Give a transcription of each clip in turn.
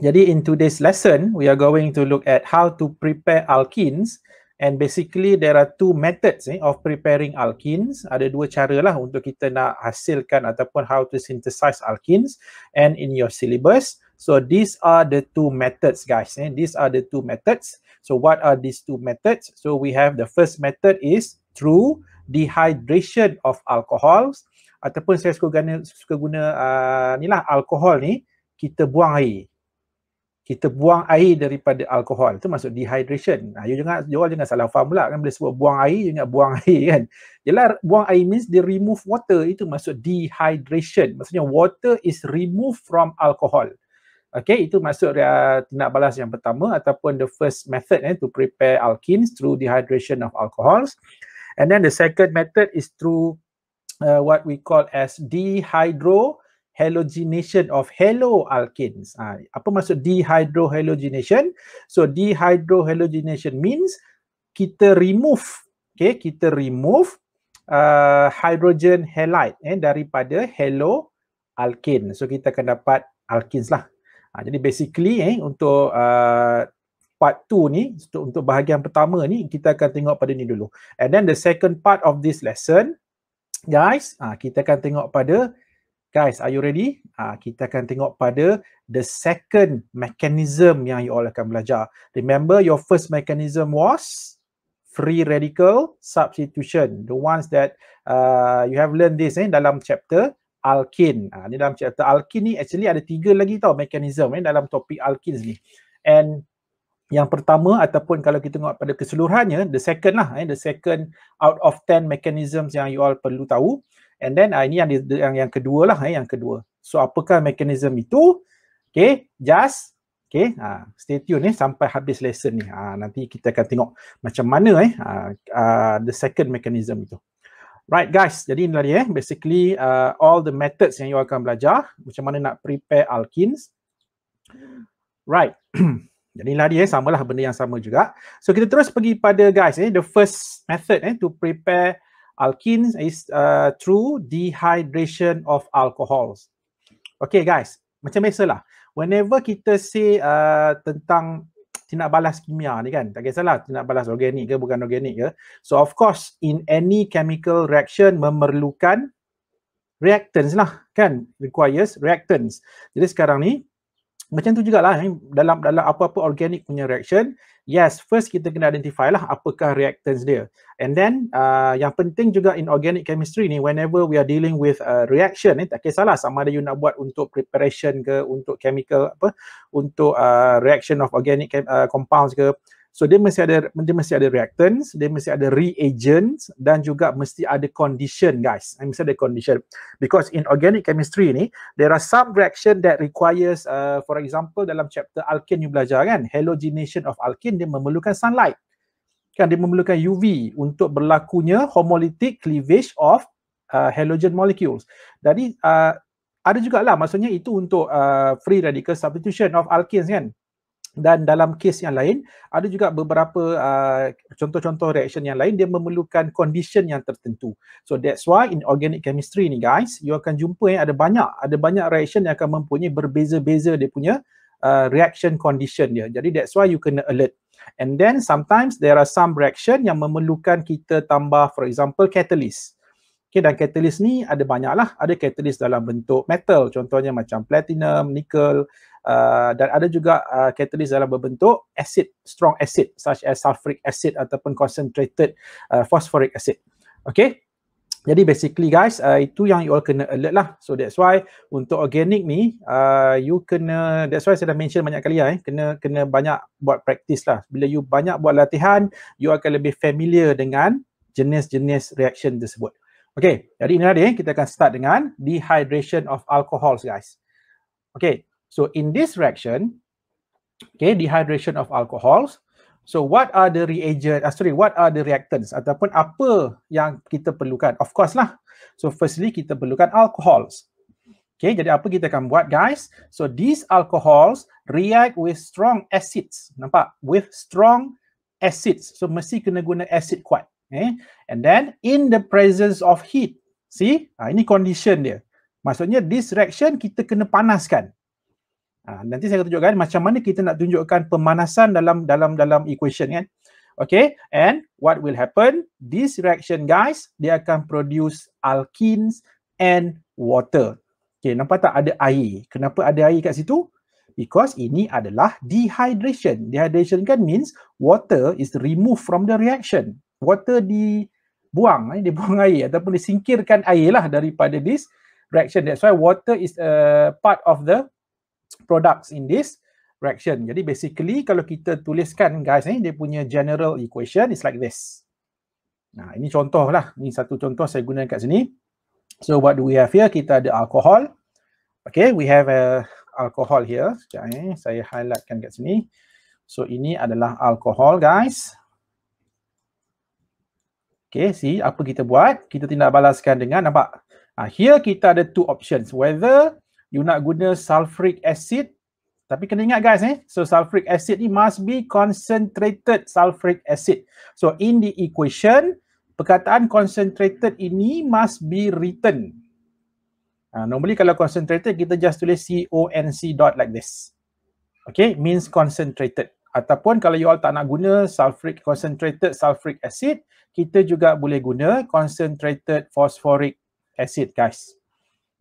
Jadi in today's lesson, we are going to look at how to prepare alkenes and basically there are two methods eh, of preparing alkenes. Ada dua cara lah untuk kita nak hasilkan ataupun how to synthesize alkenes and in your syllabus. So these are the two methods guys. Eh. These are the two methods. So what are these two methods? So we have the first method is through dehydration of alcohols ataupun saya suka guna, suka guna uh, ni lah alkohol ni kita buang air kita buang air daripada alkohol itu masuk dehydration. Nah, ha, you jangan you jangan salah faham pula kan bila sebut buang air you ingat buang air kan. Jelah buang air means dia remove water itu masuk dehydration. Maksudnya water is removed from alcohol. Okay, itu maksud dia uh, tindak balas yang pertama ataupun the first method eh, to prepare alkenes through dehydration of alcohols. And then the second method is through uh, what we call as dehydro halogenation of haloalkanes. Ha, ah, apa maksud dehydrohalogenation? So dehydrohalogenation means kita remove, okay, kita remove uh, hydrogen halide eh, daripada haloalkane. So kita akan dapat alkins lah. Ha, jadi basically eh, untuk uh, part 2 ni untuk, bahagian pertama ni kita akan tengok pada ni dulu and then the second part of this lesson guys ah, kita akan tengok pada guys are you ready uh, kita akan tengok pada the second mechanism yang you all akan belajar remember your first mechanism was free radical substitution the ones that uh, you have learned this eh dalam chapter alkene uh, ah, ni dalam chapter alkene ni actually ada tiga lagi tau mechanism eh dalam topik alkenes ni and yang pertama ataupun kalau kita tengok pada keseluruhannya the second lah eh the second out of ten mechanisms yang you all perlu tahu And then uh, ini yang, yang yang kedua lah, eh, yang kedua. So apakah mekanisme itu? Okay, just okay, uh, stay tune eh, sampai habis lesson ni. Uh, nanti kita akan tengok macam mana eh, uh, uh, the second mekanisme itu. Right guys, jadi inilah dia eh. Basically uh, all the methods yang you akan belajar macam mana nak prepare alkenes. Right. jadi inilah dia eh. Samalah benda yang sama juga. So kita terus pergi pada guys eh, the first method eh, to prepare alkene is uh, through dehydration of alcohols. Okay guys, macam biasalah. Whenever kita say uh, tentang tindak balas kimia ni kan, tak kisahlah tindak balas organik ke bukan organik ke. So of course in any chemical reaction memerlukan reactants lah kan, requires reactants. Jadi sekarang ni macam tu jugalah eh, dalam dalam apa-apa organik punya reaction yes, first kita kena identify lah apakah reactants dia. And then uh, yang penting juga in organic chemistry ni, whenever we are dealing with a reaction ni, eh, tak kisahlah sama ada you nak buat untuk preparation ke, untuk chemical apa, untuk uh, reaction of organic uh, compounds ke, So dia mesti ada dia mesti ada reactants, dia mesti ada reagents dan juga mesti ada condition guys. I mesti ada condition because in organic chemistry ni there are some reaction that requires uh, for example dalam chapter alkene you belajar kan halogenation of alkene dia memerlukan sunlight. Kan dia memerlukan UV untuk berlakunya homolytic cleavage of uh, halogen molecules. Jadi uh, ada jugalah maksudnya itu untuk uh, free radical substitution of alkenes kan dan dalam kes yang lain ada juga beberapa uh, contoh-contoh reaction yang lain dia memerlukan condition yang tertentu so that's why in organic chemistry ni guys you akan jumpa yang eh, ada banyak ada banyak reaction yang akan mempunyai berbeza-beza dia punya uh, reaction condition dia jadi that's why you kena alert and then sometimes there are some reaction yang memerlukan kita tambah for example catalyst Okay, dan catalyst ni ada banyak lah. Ada catalyst dalam bentuk metal. Contohnya macam platinum, nickel, uh, dan ada juga uh, katalis dalam berbentuk acid strong acid such as sulfuric acid ataupun concentrated uh, phosphoric acid okay jadi basically guys uh, itu yang you all kena alert lah so that's why untuk organic ni uh, you kena that's why saya dah mention banyak kali lah eh kena kena banyak buat practice lah bila you banyak buat latihan you akan lebih familiar dengan jenis-jenis reaction tersebut Okay, jadi ini tadi eh, kita akan start dengan dehydration of alcohols guys. Okay, So in this reaction, okay, dehydration of alcohols. So what are the reagent, uh, sorry, what are the reactants ataupun apa yang kita perlukan? Of course lah. So firstly, kita perlukan alcohols. Okay, jadi apa kita akan buat guys? So these alcohols react with strong acids. Nampak? With strong acids. So mesti kena guna acid kuat. Okay? And then in the presence of heat. See? Ha, ini condition dia. Maksudnya this reaction kita kena panaskan. Ha, nanti saya akan tunjukkan macam mana kita nak tunjukkan pemanasan dalam dalam dalam equation kan. Okay, and what will happen? This reaction guys, dia akan produce alkenes and water. Okay, nampak tak ada air. Kenapa ada air kat situ? Because ini adalah dehydration. Dehydration kan means water is removed from the reaction. Water dibuang, eh, dibuang air ataupun disingkirkan air lah daripada this reaction. That's why water is a part of the products in this reaction. Jadi basically kalau kita tuliskan guys ni, dia punya general equation is like this. Nah, ini contoh lah. Ini satu contoh saya guna kat sini. So what do we have here? Kita ada alcohol. Okay, we have a uh, alcohol here. Sekejap eh, saya highlightkan kat sini. So ini adalah alcohol guys. Okay, see apa kita buat? Kita tindak balaskan dengan nampak? Ah, here kita ada two options. Whether you nak guna sulfuric acid tapi kena ingat guys eh so sulfuric acid ni must be concentrated sulfuric acid so in the equation perkataan concentrated ini must be written uh, normally kalau concentrated kita just tulis conc dot like this okay means concentrated ataupun kalau you all tak nak guna sulfuric concentrated sulfuric acid kita juga boleh guna concentrated phosphoric acid guys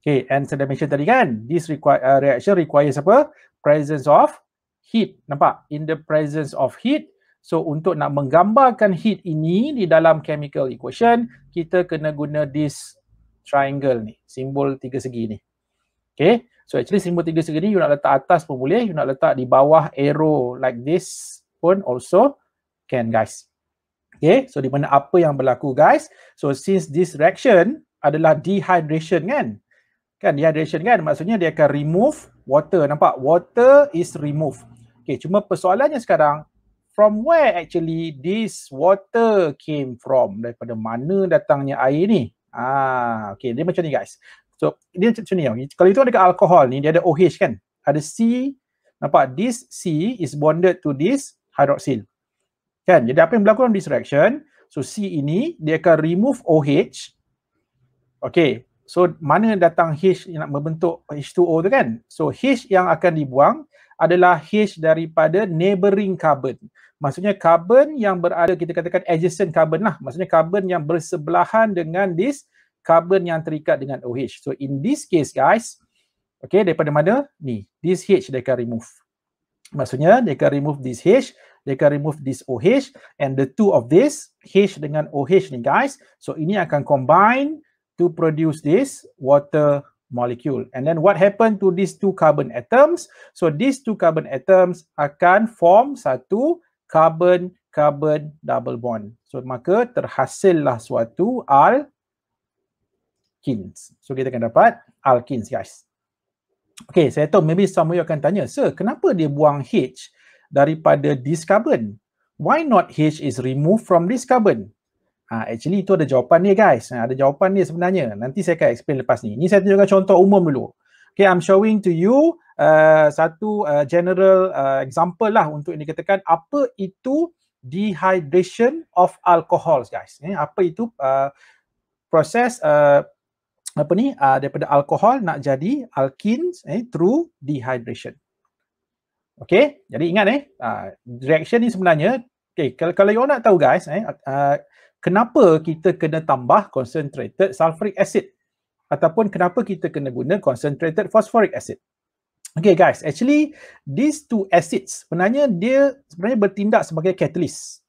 Okay, and saya dah mention tadi kan, this require, uh, reaction requires apa? Presence of heat. Nampak? In the presence of heat. So, untuk nak menggambarkan heat ini di dalam chemical equation, kita kena guna this triangle ni, simbol tiga segi ni. Okay, so actually simbol tiga segi ni you nak letak atas pun boleh, you nak letak di bawah arrow like this pun also can guys. Okay, so di mana apa yang berlaku guys? So, since this reaction adalah dehydration kan? kan dehydration kan maksudnya dia akan remove water nampak water is remove Okay, cuma persoalannya sekarang from where actually this water came from daripada mana datangnya air ni ah okay, dia macam ni guys so dia macam ni okay. kalau itu ada dekat alkohol ni dia ada OH kan ada C nampak this C is bonded to this hydroxyl kan jadi apa yang berlaku dalam this reaction so C ini dia akan remove OH Okay, So mana datang H yang nak membentuk H2O tu kan? So H yang akan dibuang adalah H daripada neighboring carbon. Maksudnya carbon yang berada kita katakan adjacent carbon lah. Maksudnya carbon yang bersebelahan dengan this carbon yang terikat dengan OH. So in this case guys, okay daripada mana? Ni, this H dia akan remove. Maksudnya dia akan remove this H, dia akan remove this OH and the two of this H dengan OH ni guys. So ini akan combine to produce this water molecule. And then what happened to these two carbon atoms? So these two carbon atoms akan form satu carbon carbon double bond. So maka terhasillah suatu alkenes. So kita akan dapat alkenes guys. Okay, saya tahu maybe some of you akan tanya, Sir, kenapa dia buang H daripada this carbon? Why not H is removed from this carbon? Uh, actually itu ada jawapan ni guys. Uh, ada jawapan ni sebenarnya. Nanti saya akan explain lepas ni. Ini saya tunjukkan contoh umum dulu. Okay, I'm showing to you uh, satu uh, general uh, example lah untuk ini katakan apa itu dehydration of alcohols guys. Eh, apa itu uh, proses uh, apa ni uh, daripada alkohol nak jadi alkenes eh, through dehydration. Okay, jadi ingat eh, uh, reaction ni sebenarnya, okay, kalau, kalau you nak tahu guys, eh, uh, kenapa kita kena tambah concentrated sulfuric acid ataupun kenapa kita kena guna concentrated phosphoric acid. Okay guys, actually these two acids sebenarnya dia sebenarnya bertindak sebagai catalyst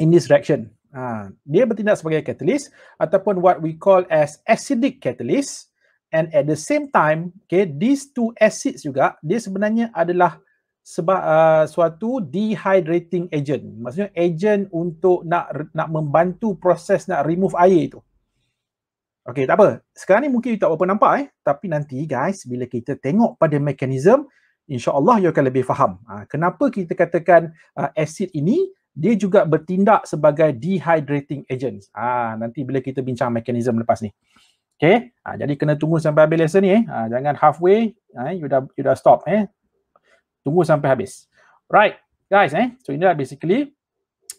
in this reaction. Uh, dia bertindak sebagai catalyst ataupun what we call as acidic catalyst and at the same time, okay, these two acids juga dia sebenarnya adalah seba, uh, ah, suatu dehydrating agent. Maksudnya agent untuk nak nak membantu proses nak remove air itu. Okey, tak apa. Sekarang ni mungkin you tak apa nampak eh, tapi nanti guys bila kita tengok pada mekanism, insya-Allah you akan lebih faham. Uh, kenapa kita katakan uh, acid ini dia juga bertindak sebagai dehydrating agent. Ah nanti bila kita bincang mekanism lepas ni. Okay, ha, jadi kena tunggu sampai habis lesson ni eh. Ha, jangan halfway, ha, you, dah, you dah stop eh tunggu sampai habis. Right, guys eh. So inilah basically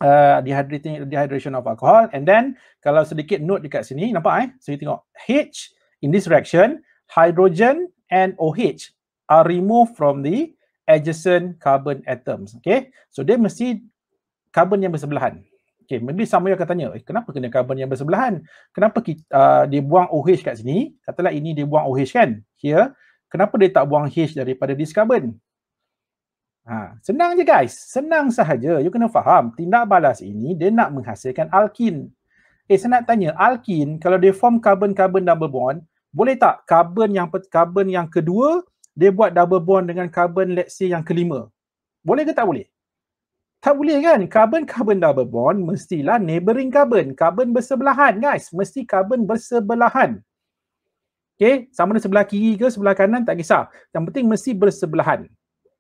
uh, dehydrating dehydration of alcohol and then kalau sedikit note dekat sini nampak eh. So you tengok H in this reaction hydrogen and OH are removed from the adjacent carbon atoms. Okay, so dia mesti carbon yang bersebelahan. Okay, maybe sama yang akan tanya, eh, kenapa kena carbon yang bersebelahan? Kenapa kita, uh, dia buang OH kat sini? Katalah ini dia buang OH kan? Here, kenapa dia tak buang H daripada this carbon? Ha, senang je guys, senang sahaja. You kena faham, tindak balas ini dia nak menghasilkan alkin. Eh saya nak tanya, alkin kalau dia form carbon-carbon double bond, boleh tak carbon yang carbon yang kedua dia buat double bond dengan carbon let's say yang kelima? Boleh ke tak boleh? Tak boleh kan? Carbon-carbon double bond mestilah neighboring carbon. Carbon bersebelahan guys. Mesti carbon bersebelahan. Okay? Sama ada sebelah kiri ke sebelah kanan tak kisah. Yang penting mesti bersebelahan.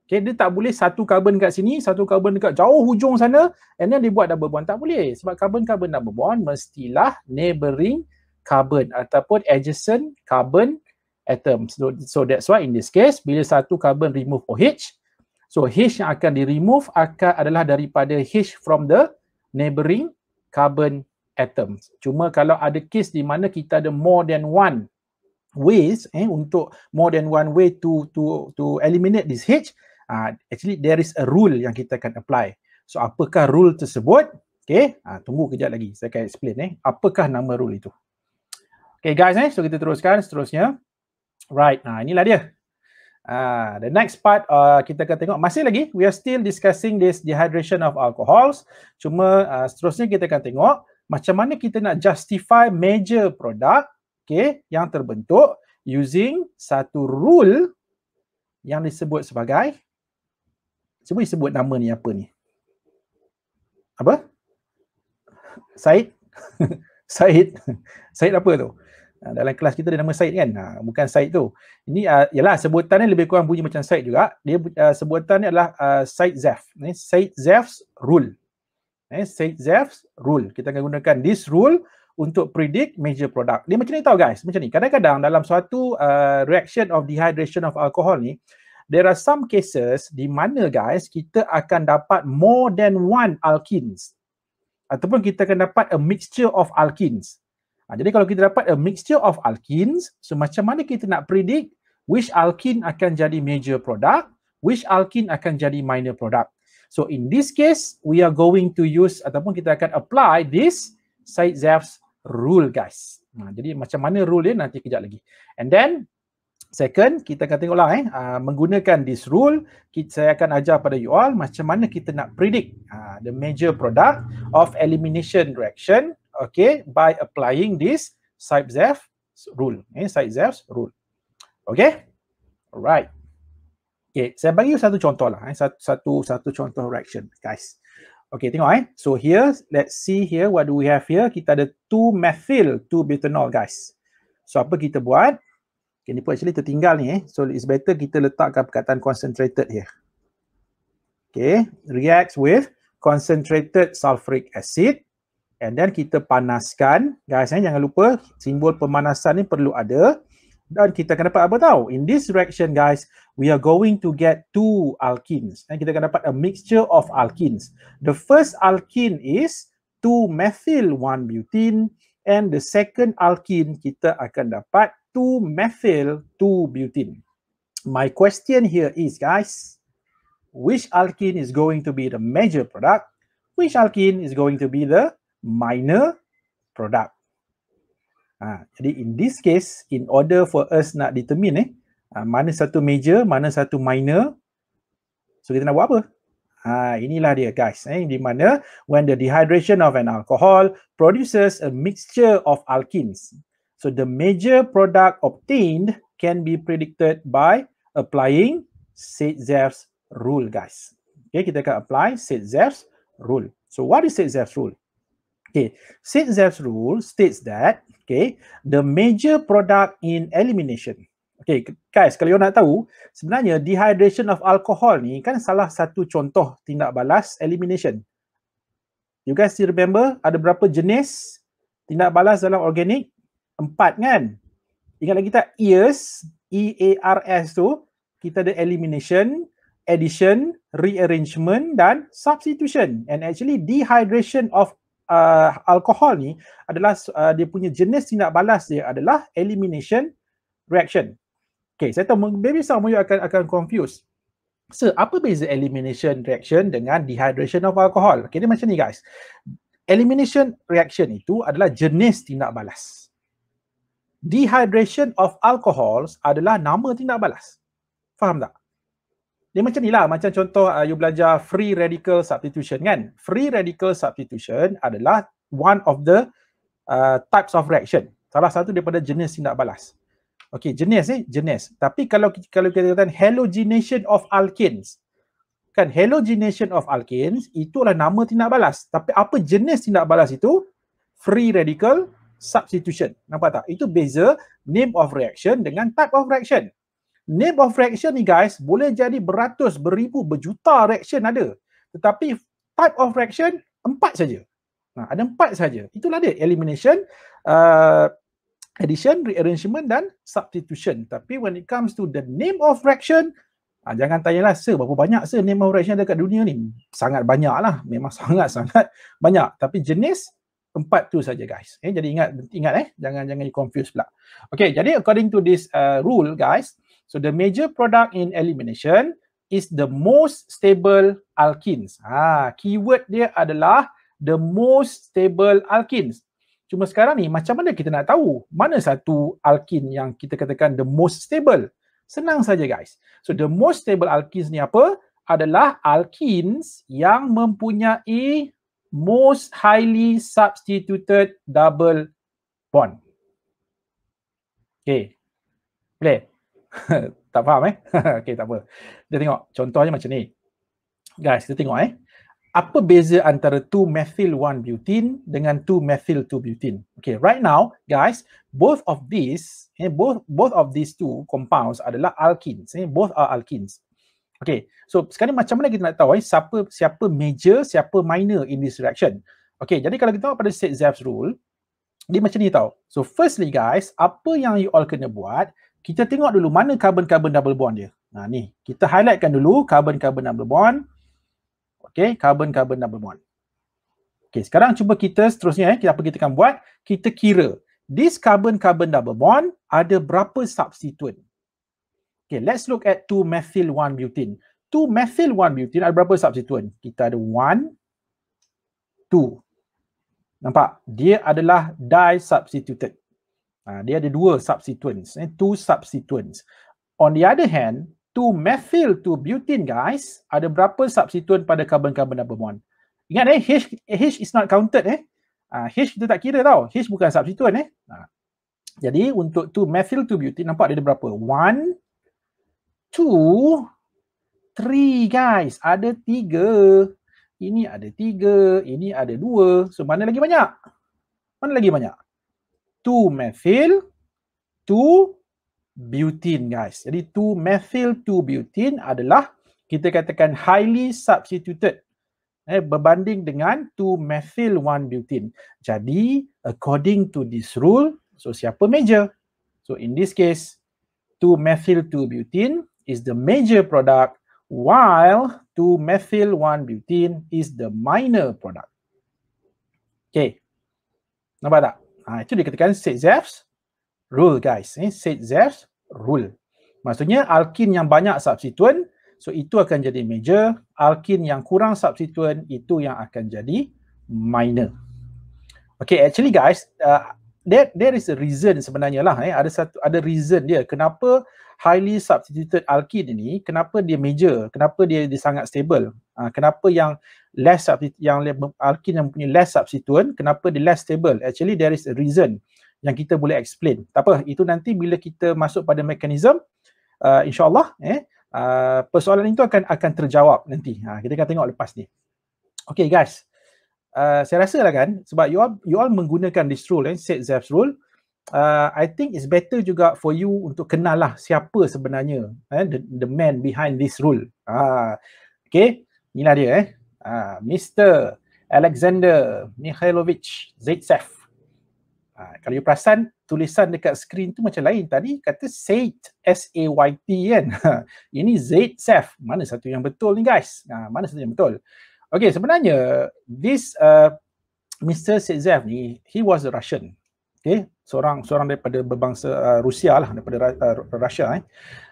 Okay, dia tak boleh satu karbon kat sini, satu karbon dekat jauh hujung sana and then dia buat double bond. Tak boleh. Sebab karbon karbon double bond mestilah neighboring carbon ataupun adjacent carbon atoms. So, so that's why in this case, bila satu carbon remove OH, so H yang akan di remove akan adalah daripada H from the neighboring carbon atoms. Cuma kalau ada case di mana kita ada more than one ways eh untuk more than one way to to to eliminate this H uh, actually there is a rule yang kita akan apply. So apakah rule tersebut? Okay, uh, tunggu kejap lagi. Saya akan explain eh. Apakah nama rule itu? Okay guys eh, so kita teruskan seterusnya. Right, nah inilah dia. Uh, the next part uh, kita akan tengok, masih lagi we are still discussing this dehydration of alcohols. Cuma uh, seterusnya kita akan tengok macam mana kita nak justify major product okay, yang terbentuk using satu rule yang disebut sebagai Cuba sebut nama ni apa ni? Apa? Said? Said? Said apa tu? Ah, dalam kelas kita ada nama Said kan? Ah, bukan Said tu. Ini uh, ah, ialah sebutan ni lebih kurang bunyi macam Said juga. Dia uh, sebutan ni adalah uh, Said Zef. Eh, Said Zef's rule. Eh, Said Zef's rule. Kita akan gunakan this rule untuk predict major product. Dia macam ni tau guys. Macam ni. Kadang-kadang dalam suatu uh, reaction of dehydration of alcohol ni, there are some cases di mana guys kita akan dapat more than one alkenes ataupun kita akan dapat a mixture of alkenes. Ha, jadi kalau kita dapat a mixture of alkenes, so macam mana kita nak predict which alkene akan jadi major product, which alkene akan jadi minor product. So in this case, we are going to use ataupun kita akan apply this Said-Zaev's rule guys. Ha, jadi macam mana rule dia nanti kejap lagi. And then Second, kita akan tengoklah eh, uh, menggunakan this rule, kita, saya akan ajar pada you all macam mana kita nak predict uh, the major product of elimination reaction, okay, by applying this Zipzef rule, eh, Zipzef rule. Okay, alright. Okay, saya bagi satu contoh lah, eh, satu, satu, satu contoh reaction, guys. Okay, tengok eh. So here, let's see here, what do we have here? Kita ada 2-methyl, 2-butanol, guys. So apa kita buat? Okay, ni pun actually tertinggal ni eh. So it's better kita letakkan perkataan concentrated here. Okay, reacts with concentrated sulfuric acid and then kita panaskan. Guys, eh, jangan lupa simbol pemanasan ni perlu ada. Dan kita akan dapat apa tahu? In this reaction guys, we are going to get two alkenes. Dan kita akan dapat a mixture of alkenes. The first alkene is 2-methyl-1-butene and the second alkene kita akan dapat 2 methyl 2 butene. My question here is, guys, which alkene is going to be the major product? Which alkene is going to be the minor product? Ha, jadi in this case, in order for us nak determine eh, ha, mana satu major, mana satu minor, so kita nak buat apa? Ha, inilah dia guys, eh, di mana when the dehydration of an alcohol produces a mixture of alkenes, So the major product obtained can be predicted by applying Zaitsev's rule, guys. Okay, kita akan apply Zaitsev's rule. So what is Zaitsev's rule? Okay, Zaitsev's rule states that okay, the major product in elimination. Okay, guys, kalau you nak tahu, sebenarnya dehydration of alcohol ni kan salah satu contoh tindak balas elimination. You guys still remember ada berapa jenis tindak balas dalam organik? empat kan ingat lagi tak ears e a r s tu kita ada elimination addition rearrangement dan substitution and actually dehydration of uh, alcohol ni adalah uh, dia punya jenis tindak balas dia adalah elimination reaction okay saya tahu maybe some of you akan akan confuse. So, apa beza elimination reaction dengan dehydration of alcohol? Okay, dia macam ni guys. Elimination reaction itu adalah jenis tindak balas dehydration of alcohols adalah nama tindak balas. Faham tak? Dia macam ni lah. Macam contoh uh, you belajar free radical substitution kan. Free radical substitution adalah one of the uh, types of reaction. Salah satu daripada jenis tindak balas. Okay, jenis ni, eh? jenis. Tapi kalau kalau kita kata halogenation of alkenes, Kan, halogenation of alkanes itulah nama tindak balas. Tapi apa jenis tindak balas itu? Free radical substitution. Nampak tak? Itu beza name of reaction dengan type of reaction. Name of reaction ni guys boleh jadi beratus, beribu, berjuta reaction ada. Tetapi type of reaction empat saja. Nah, ada empat saja. Itulah dia elimination, uh, addition, rearrangement dan substitution. Tapi when it comes to the name of reaction, Ah, jangan lah sir berapa banyak sir name of reaction ada kat dunia ni. Sangat banyak lah. Memang sangat-sangat banyak. Tapi jenis empat tu saja guys. Eh, jadi ingat ingat eh jangan jangan you confuse pula. Okay, jadi according to this uh, rule guys, so the major product in elimination is the most stable alkenes. Ha, keyword dia adalah the most stable alkenes. Cuma sekarang ni macam mana kita nak tahu mana satu alkene yang kita katakan the most stable? Senang saja guys. So the most stable alkenes ni apa? Adalah alkenes yang mempunyai most highly substituted double bond. Okay. Clear? tak faham eh? okay, tak apa. Kita tengok. Contohnya macam ni. Guys, kita tengok eh. Apa beza antara 2-methyl-1-butene dengan 2-methyl-2-butene? Okay, right now, guys, both of these, eh, both both of these two compounds adalah alkenes. Eh, both are alkenes. Okay, so sekarang macam mana kita nak tahu eh, siapa siapa major, siapa minor in this reaction? Okay, jadi kalau kita tahu pada set Zev's rule, dia macam ni tau. So firstly guys, apa yang you all kena buat, kita tengok dulu mana carbon-carbon double bond dia. Nah ha, ni, kita highlightkan dulu carbon-carbon double bond. Okay, carbon-carbon double bond. Okay, sekarang cuba kita seterusnya eh, apa kita akan buat, kita kira this carbon-carbon double bond ada berapa substituent. Okay, let's look at 2-methyl-1-butene. 2-methyl-1-butene ada berapa substituen? Kita ada 1, 2. Nampak? Dia adalah disubstituted. Ha, dia ada dua substituents. Eh? Two substituents. On the other hand, 2-methyl-2-butene, guys, ada berapa substituen pada carbon-carbon double bond? Ingat eh, H, H is not counted eh. Uh, H kita tak kira tau. H bukan substituen eh. Uh, jadi untuk 2-methyl-2-butene, nampak dia ada berapa? 1, two, three guys. Ada tiga. Ini ada tiga. Ini ada dua. So, mana lagi banyak? Mana lagi banyak? Two methyl, two butene guys. Jadi two methyl, two butene adalah kita katakan highly substituted eh, berbanding dengan two methyl, one butene. Jadi according to this rule, so siapa major? So in this case, two methyl, two butene is the major product, while 2-methyl-1-butene is the minor product. Okay. Nampak tak? Ha, itu dikatakan Zeff's rule, guys. Eh, Zeff's rule. Maksudnya, alkin yang banyak substituen, so itu akan jadi major. Alkin yang kurang substituen itu yang akan jadi minor. Okay, actually guys, uh, there, there is a reason sebenarnya lah. Eh. Ada satu ada reason dia kenapa highly substituted alkene ini kenapa dia major kenapa dia, dia sangat stable uh, kenapa yang less substitu- yang alkyd yang punya less substituent kenapa dia less stable actually there is a reason yang kita boleh explain tak apa itu nanti bila kita masuk pada mekanism uh, ah, insyaallah eh uh, persoalan itu akan akan terjawab nanti ha, kita akan tengok lepas ni okay guys uh, saya rasalah kan sebab you all you all menggunakan this rule eh set zeps rule uh, uh, I think it's better juga for you untuk kenal lah siapa sebenarnya eh, the, the man behind this rule. Ah, okay, inilah dia eh. Ah, Mr. Alexander Mikhailovich Zaitsev. Ah, kalau you perasan, tulisan dekat skrin tu macam lain. Tadi kata Zait, S-A-Y-T kan. Ini Zaitsev. Mana satu yang betul ni guys? Ah, mana satu yang betul? Okay, sebenarnya this uh, Mr. Zaitsev ni, he was a Russian. Okay, seorang seorang daripada berbangsa uh, Rusia lah daripada uh, Rusia eh.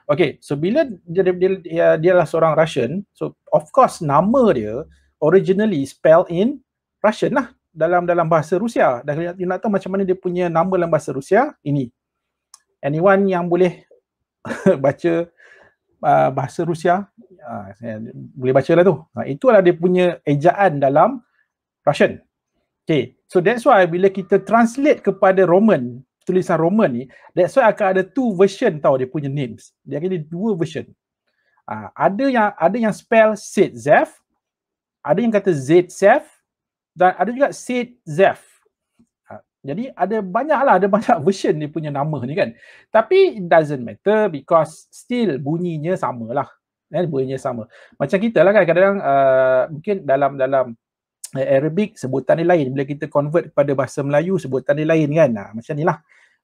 Okey, so bila dia dia, dia dia lah seorang Russian, so of course nama dia originally spell in Russian lah dalam dalam bahasa Rusia. Dan lihat, you nak tahu macam mana dia punya nama dalam bahasa Rusia ini. Anyone yang boleh baca uh, bahasa Rusia, uh, boleh baca lah tu. Uh, itulah dia punya ejaan dalam Russian. Okay, so that's why bila kita translate kepada Roman, tulisan Roman ni, that's why akan ada two version tau dia punya names. Dia akan ada dua version. Uh, ada yang ada yang spell Sid Zef, ada yang kata Zed Zef, dan ada juga Sid Zef. Ah, jadi ada banyaklah, ada banyak version dia punya nama ni kan. Tapi it doesn't matter because still bunyinya sama lah. Eh, bunyinya sama. Macam kita lah kan kadang-kadang uh, mungkin dalam dalam Eh, Arabic sebutan dia lain bila kita convert kepada bahasa Melayu sebutan dia lain kan Nah, macam inilah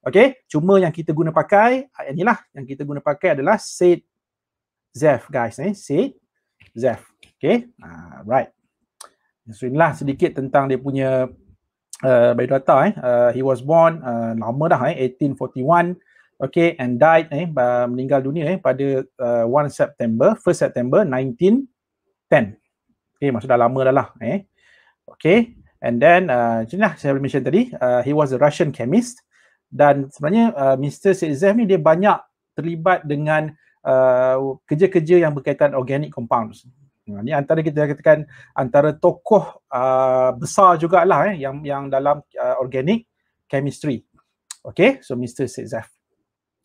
okey cuma yang kita guna pakai inilah ah, yang kita guna pakai adalah said zef guys ni eh? said zef okey ha, right so inilah sedikit tentang dia punya uh, biodata eh uh, he was born uh, lama dah eh 1841 Okay, and died eh uh, meninggal dunia eh pada uh, 1 September 1 September 1910 Okay, maksud dah lama dah lah eh Okay, and then uh, jenah saya mention tadi, uh, he was a Russian chemist dan sebenarnya uh, Mr. Seizev ni dia banyak terlibat dengan uh, kerja-kerja yang berkaitan organic compounds. Nah, ini antara kita katakan antara tokoh uh, besar jugalah eh, yang yang dalam uh, organic chemistry. Okay, so Mr. Seizev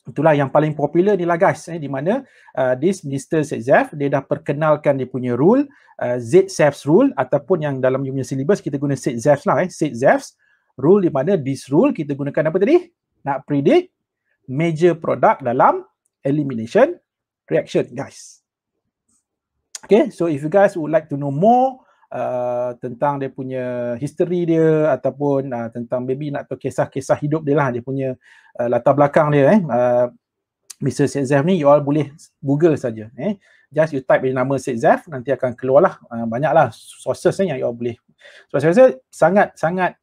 itulah yang paling popular ni lah guys eh, di mana uh, this Mr. ZF dia dah perkenalkan dia punya rule uh, ZZF's rule ataupun yang dalam dia punya syllabus kita guna ZZF's lah eh, ZZF's rule di mana this rule kita gunakan apa tadi? Nak predict major product dalam elimination reaction guys. Okay, so if you guys would like to know more uh, tentang dia punya history dia ataupun uh, tentang baby nak tahu kisah-kisah hidup dia lah dia punya uh, latar belakang dia eh uh, Mr. Syed Zef ni you all boleh google saja eh just you type in nama Syed Zef nanti akan keluarlah uh, banyaklah sources eh, yang you all boleh so saya rasa sangat-sangat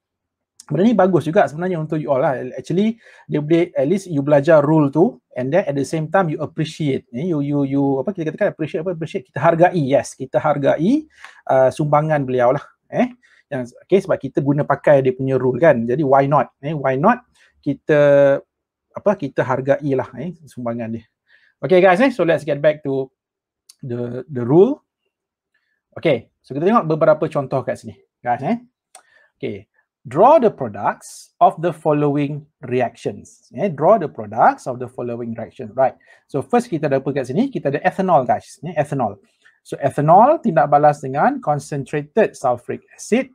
benda ni bagus juga sebenarnya untuk you all lah. Actually, dia boleh at least you belajar rule tu and then at the same time you appreciate. Eh, you you you apa kita katakan appreciate apa appreciate kita hargai. Yes, kita hargai uh, sumbangan beliau lah. Eh, yang okay, sebab kita guna pakai dia punya rule kan. Jadi why not? Eh, why not kita apa kita hargai lah eh, sumbangan dia. Okay guys, eh, so let's get back to the the rule. Okay, so kita tengok beberapa contoh kat sini. Guys, eh. Okay, draw the products of the following reactions. Yeah, draw the products of the following reaction. Right. So first kita ada apa kat sini? Kita ada ethanol guys. Yeah, ethanol. So ethanol tindak balas dengan concentrated sulfuric acid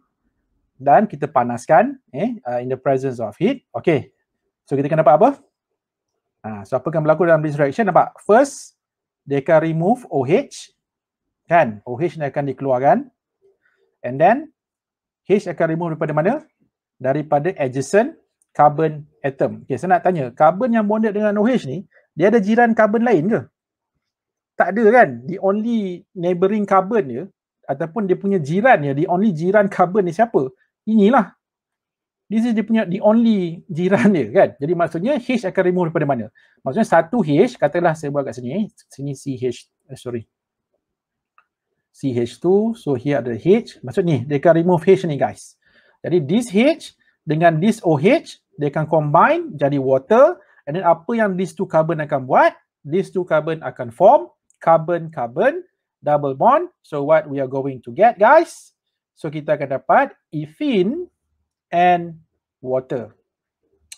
dan kita panaskan eh, uh, in the presence of heat. Okay. So kita kena dapat apa? Ha, so apa akan berlaku dalam this reaction? Nampak? First, dia akan remove OH. Kan? OH ni akan dikeluarkan. And then, H akan remove daripada mana? daripada adjacent carbon atom. Okey, saya nak tanya, carbon yang bonded dengan OH ni, dia ada jiran carbon lain ke? Tak ada kan? The only neighboring carbon dia ataupun dia punya jiran dia, the only jiran carbon ni siapa? Inilah. This is dia punya the only jiran dia kan? Jadi maksudnya H akan remove daripada mana? Maksudnya satu H, katalah saya buat kat sini, eh, sini CH, eh, sorry. CH2, so here ada H. Maksud ni, dia akan remove H ni guys. Jadi this H dengan this OH dia akan combine jadi water and then apa yang this two carbon akan buat? This two carbon akan form carbon carbon double bond. So what we are going to get guys? So kita akan dapat ethene and water.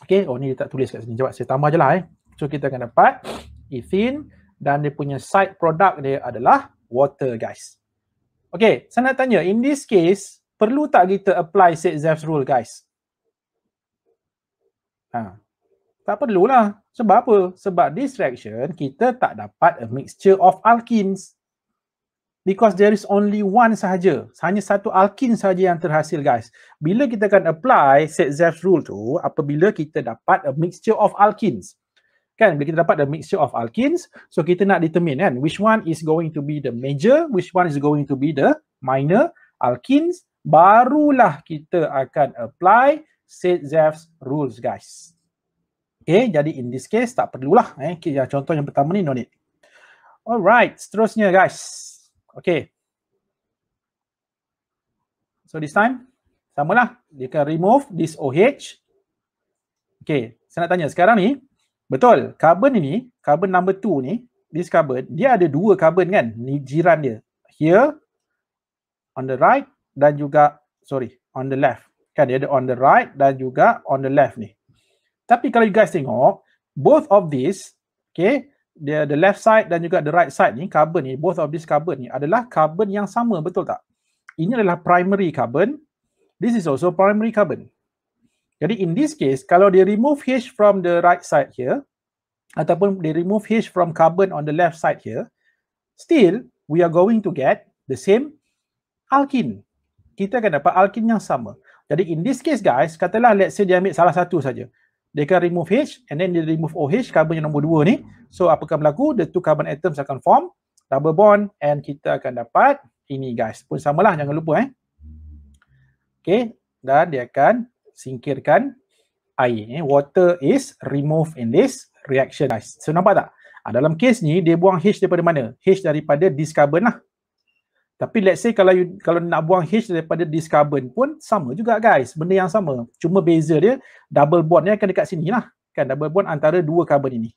Okay, oh ni dia tak tulis kat sini. Jawab saya tambah je lah eh. So kita akan dapat ethene dan dia punya side product dia adalah water guys. Okay, saya nak tanya in this case perlu tak kita apply set Zef's rule guys? Ha. Tak perlulah. Sebab apa? Sebab distraction kita tak dapat a mixture of alkenes. Because there is only one sahaja. Hanya satu alkin sahaja yang terhasil guys. Bila kita akan apply set Zef's rule tu apabila kita dapat a mixture of alkenes. Kan bila kita dapat the mixture of alkenes, so kita nak determine kan which one is going to be the major, which one is going to be the minor alkenes barulah kita akan apply Sid Zeff's rules guys. Okay, jadi in this case tak perlulah. Eh. Okay, contoh yang pertama ni no need. Alright, seterusnya guys. Okay. So this time, sama lah. Dia akan remove this OH. Okay, saya nak tanya sekarang ni, betul, carbon ni, carbon number two ni, this carbon, dia ada dua carbon kan, ni jiran dia. Here, on the right, dan juga sorry on the left kan dia ada on the right dan juga on the left ni tapi kalau you guys tengok both of these okay dia the left side dan juga the right side ni carbon ni both of these carbon ni adalah carbon yang sama betul tak ini adalah primary carbon this is also primary carbon jadi in this case kalau dia remove H from the right side here ataupun dia remove H from carbon on the left side here still we are going to get the same alkene kita akan dapat alkin yang sama. Jadi in this case guys, katalah let's say dia ambil salah satu saja. Dia akan remove H and then dia remove OH, carbon yang nombor dua ni. So apa akan berlaku? The two carbon atoms akan form double bond and kita akan dapat ini guys. Pun samalah, jangan lupa eh. Okay, dan dia akan singkirkan air. Eh. Water is removed in this reaction guys. So nampak tak? Ah, dalam case ni, dia buang H daripada mana? H daripada this carbon lah. Tapi let's say kalau you, kalau nak buang H daripada discarbon pun sama juga guys. Benda yang sama. Cuma beza dia double bond ni akan dekat sini lah. Kan double bond antara dua carbon ini.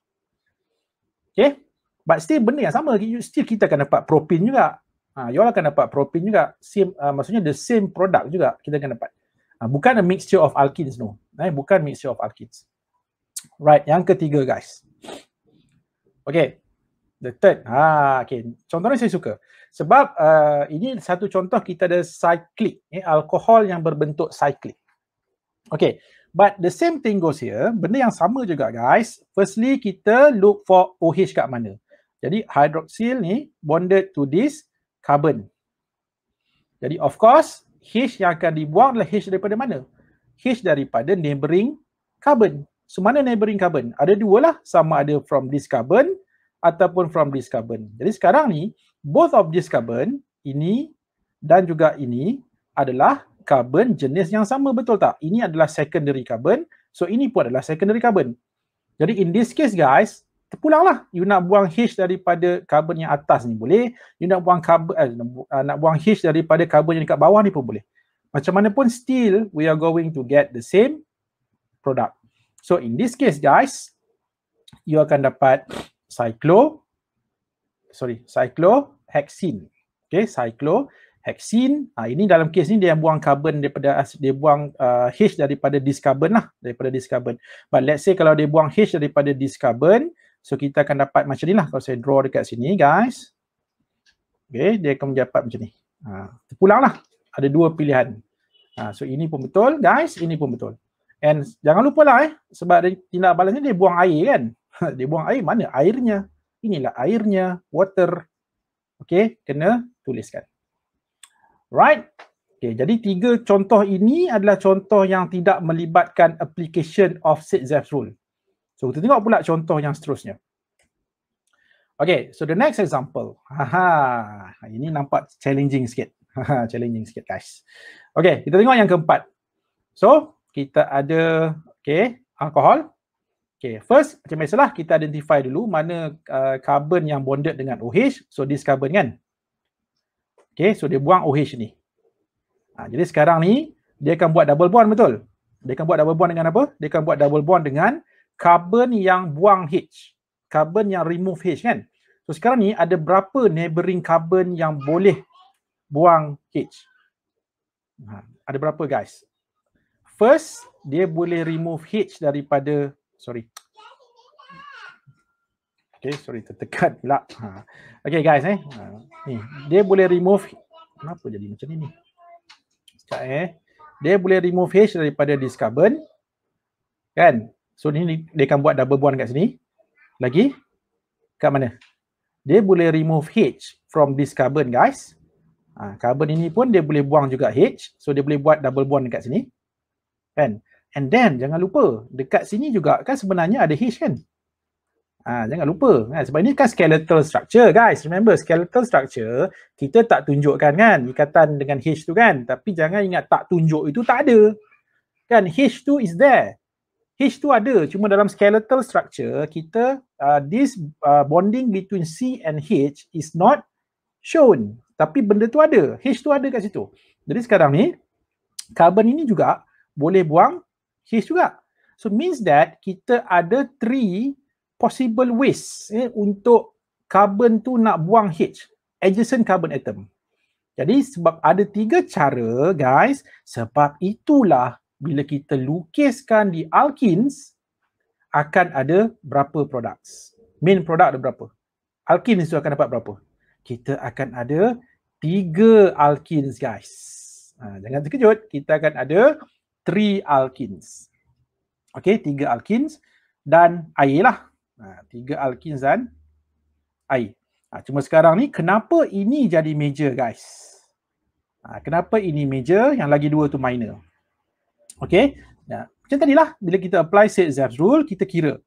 Okay. But still benda yang sama. Still kita akan dapat propin juga. Ha, you all akan dapat propin juga. Same, uh, maksudnya the same product juga kita akan dapat. Ha, bukan a mixture of alkenes no. Eh, bukan mixture of alkenes. Right. Yang ketiga guys. Okay. The third. Ha, okay. Contohnya saya suka. Sebab uh, ini satu contoh kita ada cyclic, eh, alkohol yang berbentuk cyclic. Okay, but the same thing goes here, benda yang sama juga guys. Firstly, kita look for OH kat mana. Jadi hydroxyl ni bonded to this carbon. Jadi of course, H yang akan dibuang adalah H daripada mana? H daripada neighboring carbon. So mana neighboring carbon? Ada dua lah, sama ada from this carbon ataupun from this carbon. Jadi sekarang ni, both of these carbon ini dan juga ini adalah carbon jenis yang sama betul tak? Ini adalah secondary carbon. So ini pun adalah secondary carbon. Jadi in this case guys, terpulanglah. You nak buang H daripada carbon yang atas ni boleh. You nak buang carbon, eh, nak ah, buang H daripada carbon yang dekat bawah ni pun boleh. Macam mana pun still we are going to get the same product. So in this case guys, you akan dapat cyclo sorry, cyclohexin. Okay, cyclohexin. Ha, ini dalam kes ni dia yang buang carbon daripada dia buang uh, H daripada discarbon lah, daripada discarbon. But let's say kalau dia buang H daripada discarbon, so kita akan dapat macam ni lah. Kalau saya draw dekat sini guys. Okay, dia akan dapat macam ni. Ha, terpulang lah. Ada dua pilihan. Ha, so ini pun betul guys, ini pun betul. And jangan lupa lah eh, sebab dia, tindak balas ni dia buang air kan. dia buang air, mana airnya? inilah airnya, water. Okey, kena tuliskan. Right? Okey, jadi tiga contoh ini adalah contoh yang tidak melibatkan application of Zipzap's rule. So, kita tengok pula contoh yang seterusnya. Okay, so the next example. Haha, ini nampak challenging sikit. challenging sikit, guys. Okay, kita tengok yang keempat. So, kita ada, okay, alkohol. Okay, first macam biasalah kita identify dulu mana uh, carbon yang bonded dengan OH. So this carbon kan. Okay, so dia buang OH ni. Ha, jadi sekarang ni dia akan buat double bond betul? Dia akan buat double bond dengan apa? Dia akan buat double bond dengan carbon yang buang H. Carbon yang remove H kan? So sekarang ni ada berapa neighboring carbon yang boleh buang H? Ha, ada berapa guys? First, dia boleh remove H daripada sorry. Okay, sorry tertekan pula. Ha. Okay guys eh. Ha. Ni, dia boleh remove kenapa jadi macam ini. Sekejap eh. Dia boleh remove hash daripada disk carbon. Kan? So ni dia akan buat double bond kat sini. Lagi kat mana? Dia boleh remove H from this carbon guys. Ha, carbon ini pun dia boleh buang juga H. So dia boleh buat double bond kat sini. Kan? And then jangan lupa dekat sini juga kan sebenarnya ada H kan. Ha, jangan lupa kan sebab ini kan skeletal structure guys. Remember skeletal structure kita tak tunjukkan kan ikatan dengan H tu kan. Tapi jangan ingat tak tunjuk itu tak ada. Kan H tu is there. H tu ada cuma dalam skeletal structure kita uh, this uh, bonding between C and H is not shown. Tapi benda tu ada. H tu ada kat situ. Jadi sekarang ni carbon ini juga boleh buang case juga. So means that kita ada three possible ways eh, untuk carbon tu nak buang H, adjacent carbon atom. Jadi sebab ada tiga cara guys, sebab itulah bila kita lukiskan di alkins akan ada berapa products. Main product ada berapa. Alkins tu akan dapat berapa. Kita akan ada tiga alkins guys. Ha, jangan terkejut, kita akan ada 3 alkins. Okey, 3 alkins dan air lah. Ha, 3 alkins dan air. Ha, cuma sekarang ni kenapa ini jadi major guys? Ha, kenapa ini major yang lagi dua tu minor? Okey, nah, ya, macam tadilah bila kita apply set Zapp's rule, kita kira.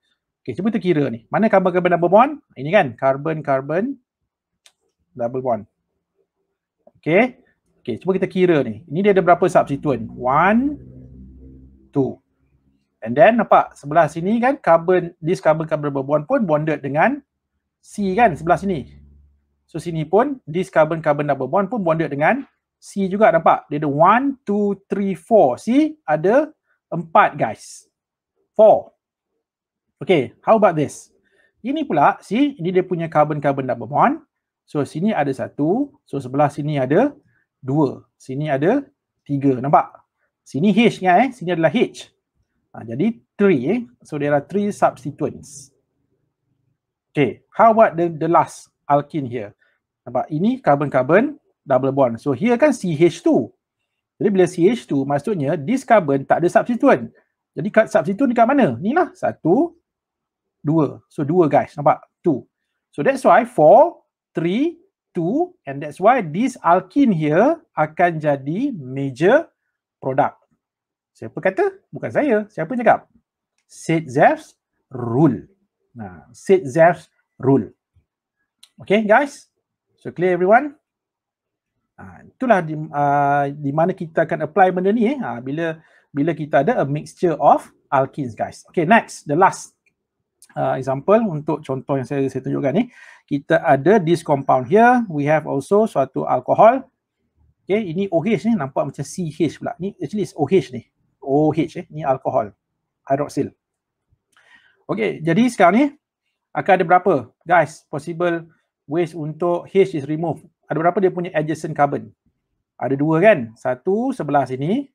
Okey, cuba kita kira ni. Mana carbon-carbon double bond? Ini kan, carbon-carbon double bond. Okey, okay, cuba kita kira ni. Ini dia ada berapa substituent? One, itu. And then nampak sebelah sini kan carbon, this carbon carbon berbond pun bonded dengan C kan sebelah sini. So sini pun this carbon carbon double bond pun bonded dengan C juga nampak. Dia ada 1, 2, 3, 4. C ada 4 guys. 4. Okay how about this? Ini pula C ini dia punya carbon carbon double bond. So sini ada satu. So sebelah sini ada dua. Sini ada tiga. Nampak? Sini H ni eh, sini adalah H. Ha, jadi tree eh. So there are three substituents. Okay, how about the, the last alkene here? Nampak ini carbon-carbon double bond. So here kan CH2. Jadi bila CH2 maksudnya this carbon tak ada substituent. Jadi kat substituent dekat mana? Ni lah. Satu, dua. So dua guys. Nampak? Two. So that's why four, three, two. And that's why this alkene here akan jadi major produk. Siapa kata? Bukan saya. Siapa cakap? Sid Zeff's rule. Nah, Sid Zeff's rule. Okay guys. So clear everyone. Uh, itulah di, uh, di mana kita akan apply benda ni eh. Uh, bila bila kita ada a mixture of alkenes guys. Okay next, the last uh, example untuk contoh yang saya saya tunjukkan ni. Kita ada this compound here, we have also suatu alcohol. Okay, ini OH ni nampak macam CH pula. Ni actually is OH ni. OH eh, ni alkohol. Hydroxyl. Okay, jadi sekarang ni akan ada berapa? Guys, possible ways untuk H is removed. Ada berapa dia punya adjacent carbon? Ada dua kan? Satu sebelah sini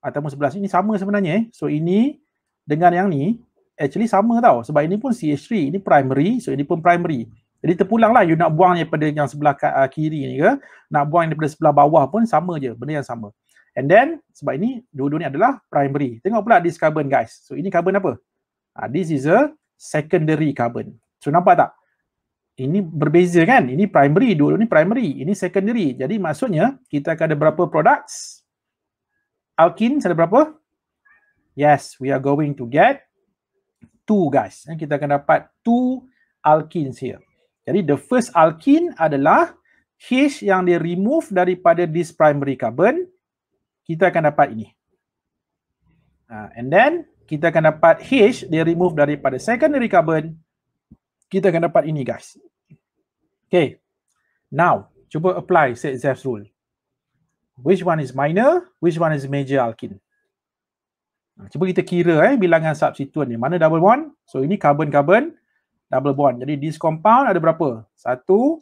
ataupun sebelah sini sama sebenarnya eh. So ini dengan yang ni actually sama tau. Sebab ini pun CH3, ini primary, so ini pun primary. Jadi terpulang lah you nak buang daripada yang sebelah ah, kiri ni ke, nak buang yang daripada sebelah bawah pun sama je, benda yang sama. And then, sebab ini, dua-dua ni adalah primary. Tengok pula this carbon guys. So, ini carbon apa? Uh, this is a secondary carbon. So, nampak tak? Ini berbeza kan? Ini primary, dua-dua ni primary. Ini secondary. Jadi, maksudnya kita akan ada berapa products? Alkene, ada berapa? Yes, we are going to get two guys. Kita akan dapat two alkenes here. Jadi the first alkene adalah H yang di remove daripada this primary carbon kita akan dapat ini. Uh, and then kita akan dapat H di remove daripada secondary carbon kita akan dapat ini guys. Okay. Now, cuba apply set Zeff's rule. Which one is minor, which one is major alkene? Ha, cuba kita kira eh bilangan substituent ni. Mana double bond? So ini carbon-carbon double bond. Jadi this compound ada berapa? Satu,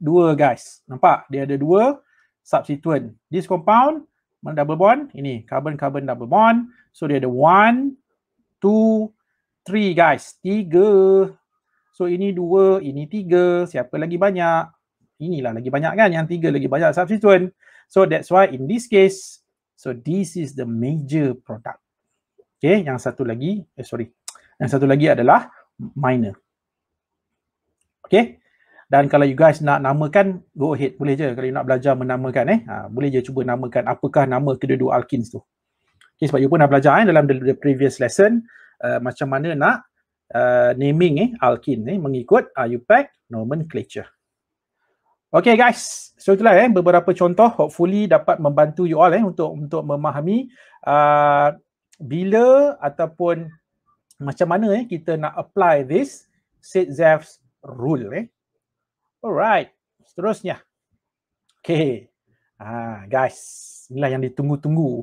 dua guys. Nampak? Dia ada dua substituent. This compound mana double bond? Ini carbon-carbon double bond. So dia ada one, two, three guys. Tiga. So ini dua, ini tiga. Siapa lagi banyak? Inilah lagi banyak kan? Yang tiga lagi banyak substituent. So that's why in this case, so this is the major product. Okay, yang satu lagi, eh sorry. Yang satu lagi adalah minor. Okay. Dan kalau you guys nak namakan, go ahead. Boleh je kalau you nak belajar menamakan eh. Ha, boleh je cuba namakan apakah nama kedua-dua alkins tu. Okay, sebab you pun dah belajar eh dalam the, the previous lesson uh, macam mana nak uh, naming eh alkin eh mengikut IUPAC uh, nomenclature. Okay guys, so itulah eh beberapa contoh hopefully dapat membantu you all eh untuk untuk memahami uh, bila ataupun macam mana eh kita nak apply this Sid Zeff's rule eh. Alright, seterusnya. Okay, ha, guys, inilah yang ditunggu-tunggu.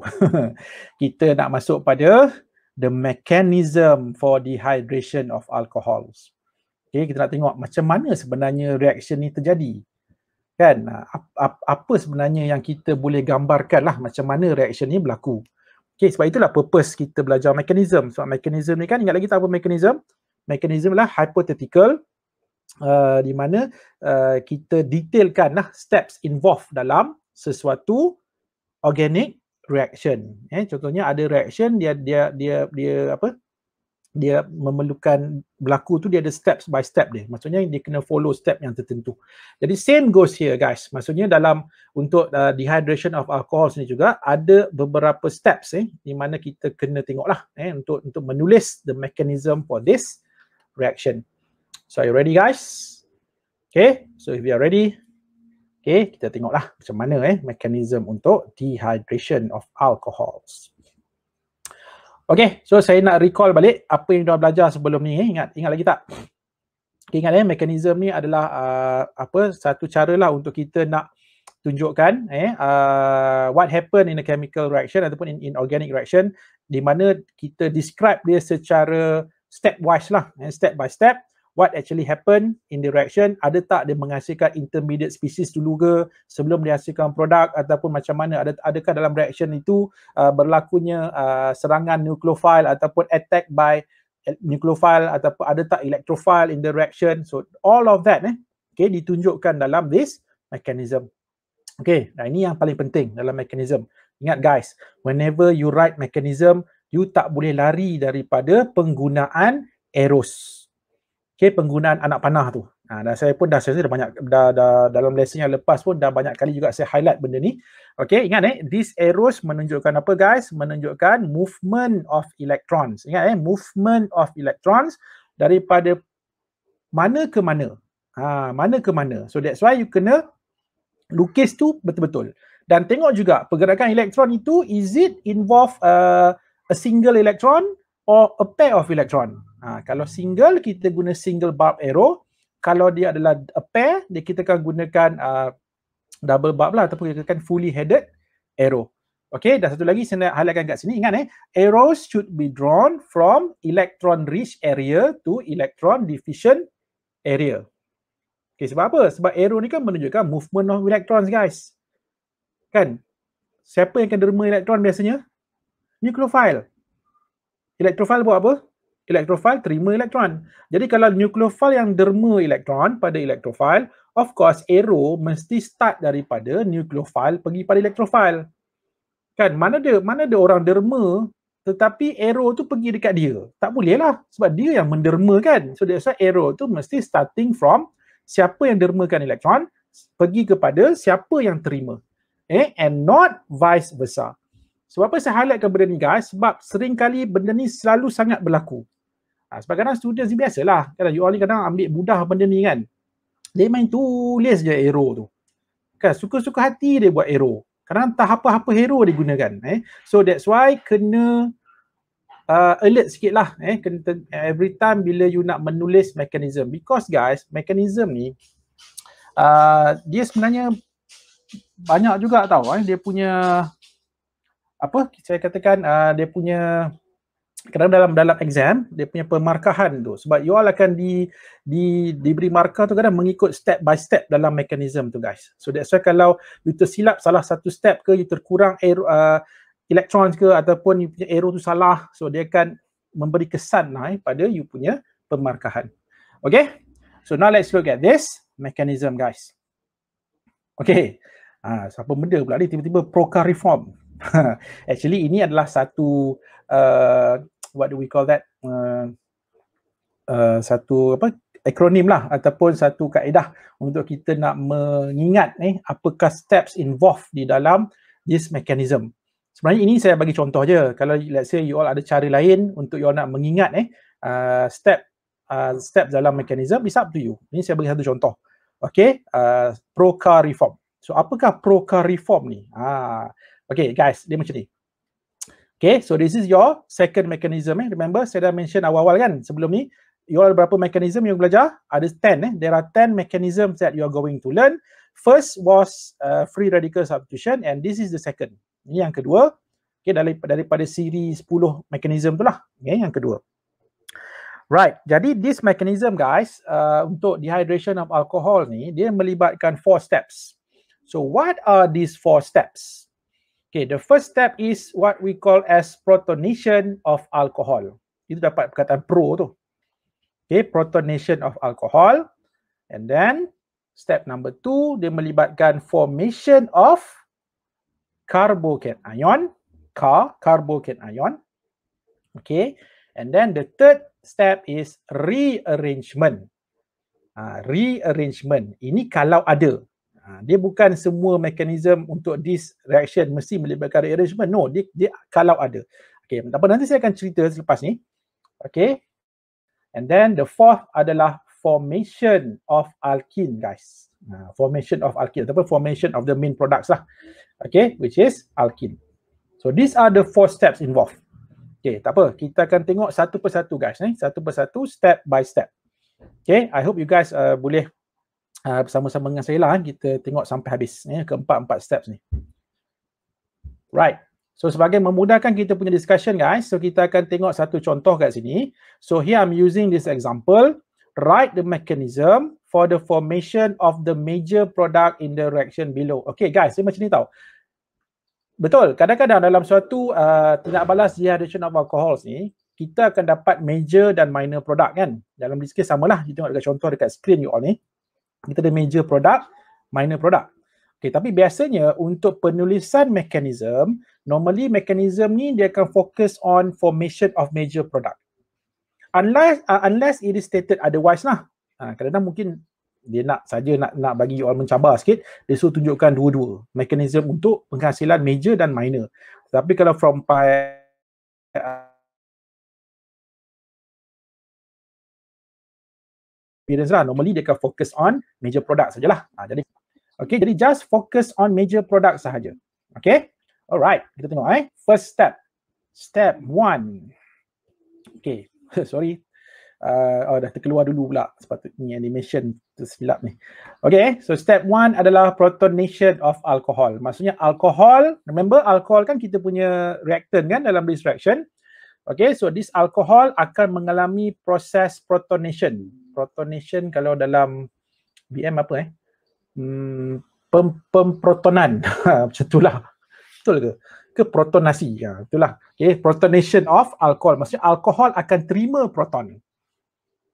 kita nak masuk pada the mechanism for dehydration of alcohols. Okay, kita nak tengok macam mana sebenarnya reaction ni terjadi. Kan, ah, apa sebenarnya yang kita boleh gambarkan lah macam mana reaction ni berlaku. Okay, sebab itulah purpose kita belajar mekanism. Sebab mekanism ni kan, ingat lagi tak apa mekanism? Mekanism lah hypothetical uh, di mana uh, kita detailkan lah steps involved dalam sesuatu organic reaction. Eh, contohnya ada reaction dia dia dia dia apa? dia memerlukan berlaku tu dia ada steps by step dia maksudnya dia kena follow step yang tertentu jadi same goes here guys maksudnya dalam untuk uh, dehydration of alcohol sini juga ada beberapa steps eh di mana kita kena tengoklah eh untuk untuk menulis the mechanism for this reaction so are you ready guys okay so if you are ready okay kita tengok lah. macam mana eh mechanism untuk dehydration of alcohols Okay, so saya nak recall balik apa yang diorang belajar sebelum ni. Eh. Ingat, ingat lagi tak? Okay, ingat eh, mekanisme ni adalah uh, apa satu cara lah untuk kita nak tunjukkan eh, uh, what happen in a chemical reaction ataupun in, in organic reaction di mana kita describe dia secara stepwise lah, eh, step by step what actually happen in the reaction ada tak dia menghasilkan intermediate species dulu ke sebelum dia hasilkan produk ataupun macam mana ada adakah dalam reaction itu uh, berlakunya uh, serangan nucleophile ataupun attack by eh, nucleophile ataupun ada tak electrophile in the reaction so all of that eh okay ditunjukkan dalam this mechanism okay nah ini yang paling penting dalam mechanism ingat guys whenever you write mechanism you tak boleh lari daripada penggunaan eros okay, penggunaan anak panah tu. Ha, dan saya pun dah saya dah banyak dah, dah dalam lesson yang lepas pun dah banyak kali juga saya highlight benda ni. Okay, ingat eh, these arrows menunjukkan apa guys? Menunjukkan movement of electrons. Ingat eh, movement of electrons daripada mana ke mana. Ha, mana ke mana. So that's why you kena lukis tu betul-betul. Dan tengok juga pergerakan elektron itu, is it involve uh, a single electron or a pair of electron? Ha, kalau single, kita guna single barb arrow. Kalau dia adalah a pair, dia kita akan gunakan uh, double barb lah ataupun kita akan fully headed arrow. Okay, dan satu lagi saya nak highlightkan kat sini. Ingat eh, arrows should be drawn from electron rich area to electron deficient area. Okay, sebab apa? Sebab arrow ni kan menunjukkan movement of electrons guys. Kan? Siapa yang akan derma elektron biasanya? Nucleophile. Electrophile buat apa? elektrofil terima elektron. Jadi kalau nukleofil yang derma elektron pada elektrofil, of course arrow mesti start daripada nukleofil pergi pada elektrofil. Kan? Mana ada mana ada orang derma tetapi arrow tu pergi dekat dia. Tak boleh lah sebab dia yang menderma kan. So that's why arrow tu mesti starting from siapa yang dermakan elektron pergi kepada siapa yang terima. Eh? And not vice versa. Sebab apa saya highlightkan benda ni guys? Sebab seringkali benda ni selalu sangat berlaku. Ha, sebab kadang students ni biasalah. Kadang you all ni kadang ambil mudah benda ni kan. Dia main tulis je hero tu. Kan suka-suka hati dia buat hero. Kadang entah apa-apa hero dia gunakan. Eh. So that's why kena uh, alert sikit lah. Eh. Every time bila you nak menulis mechanism. Because guys, mechanism ni uh, dia sebenarnya banyak juga tau. Eh. Dia punya apa saya katakan uh, dia punya kerana dalam dalam exam dia punya pemarkahan tu sebab you all akan di di diberi markah tu kadang mengikut step by step dalam mekanisme tu guys so that's why kalau you tersilap salah satu step ke you terkurang aer, uh, elektron ke ataupun you punya arrow tu salah so dia akan memberi kesan lah eh, pada you punya pemarkahan okay so now let's look at this mechanism guys okay ah ha, siapa benda pula ni tiba-tiba proca actually ini adalah satu Uh, what do we call that? Uh, uh, satu apa? Akronim lah ataupun satu kaedah untuk kita nak mengingat eh, apakah steps involved di dalam this mechanism. Sebenarnya ini saya bagi contoh je. Kalau let's say you all ada cara lain untuk you all nak mengingat eh, uh, step uh, step dalam mechanism, it's up to you. Ini saya bagi satu contoh. Okay, uh, pro-car reform. So apakah pro-car reform ni? Ah, okay guys, dia macam ni. Okay, so this is your second mechanism. Eh. Remember, saya dah mention awal-awal kan sebelum ni. You all berapa mechanism yang belajar? Ada 10. Eh. There are 10 mechanisms that you are going to learn. First was uh, free radical substitution and this is the second. Ini yang kedua. Okay, dari daripada siri 10 mechanism tu lah. Okay, yang kedua. Right, jadi this mechanism guys, uh, untuk dehydration of alcohol ni, dia melibatkan four steps. So, what are these four steps? Okay, the first step is what we call as protonation of alcohol. Itu dapat perkataan pro tu. Okay, protonation of alcohol. And then, step number two, dia melibatkan formation of carbocation, car, carbocation. Okay, and then the third step is rearrangement. Uh, rearrangement. Ini kalau ada. Ha, dia bukan semua mekanism untuk this reaction mesti melibatkan rearrangement. No, dia, dia kalau ada. Okay, apa nanti saya akan cerita selepas ni. Okay. And then the fourth adalah formation of alkene guys. Uh, formation of alkene ataupun formation of the main products lah. Okay, which is alkene. So these are the four steps involved. Okay, tak apa. Kita akan tengok satu persatu guys ni. Eh? Satu persatu step by step. Okay, I hope you guys uh, boleh Ah, bersama-sama dengan saya lah kita tengok sampai habis ya keempat-empat steps ni. Right. So sebagai memudahkan kita punya discussion guys, so kita akan tengok satu contoh kat sini. So here I'm using this example, write the mechanism for the formation of the major product in the reaction below. Okay guys, dia macam ni tau. Betul, kadang-kadang dalam suatu uh, tindak balas dehydration of alcohols ni, kita akan dapat major dan minor product kan. Dalam this case samalah, kita tengok dekat contoh dekat screen you all ni kita ada major product, minor product. Okay, tapi biasanya untuk penulisan mechanism, normally mechanism ni dia akan fokus on formation of major product. Unless uh, unless it is stated otherwise lah. Ha, kadang-kadang mungkin dia nak saja nak nak bagi orang all mencabar sikit, dia suruh tunjukkan dua-dua. Mechanism untuk penghasilan major dan minor. Tapi kalau from pi, uh, experience lah. Normally dia akan focus on major product sajalah. Ha, jadi okay, jadi just focus on major product sahaja. Okay? Alright, kita tengok eh. First step. Step one. Okay, sorry. Uh, oh, dah terkeluar dulu pula sepatutnya animation tersilap ni. Okay, so step one adalah protonation of alcohol. Maksudnya alcohol, remember alcohol kan kita punya reactant kan dalam this reaction. Okay, so this alcohol akan mengalami proses protonation protonation kalau dalam BM apa eh? Hmm, pemprotonan. Ha, macam itulah. Betul ke? Ke protonasi. Ya, ha, itulah. Okay, protonation of alcohol. Maksudnya alkohol akan terima proton.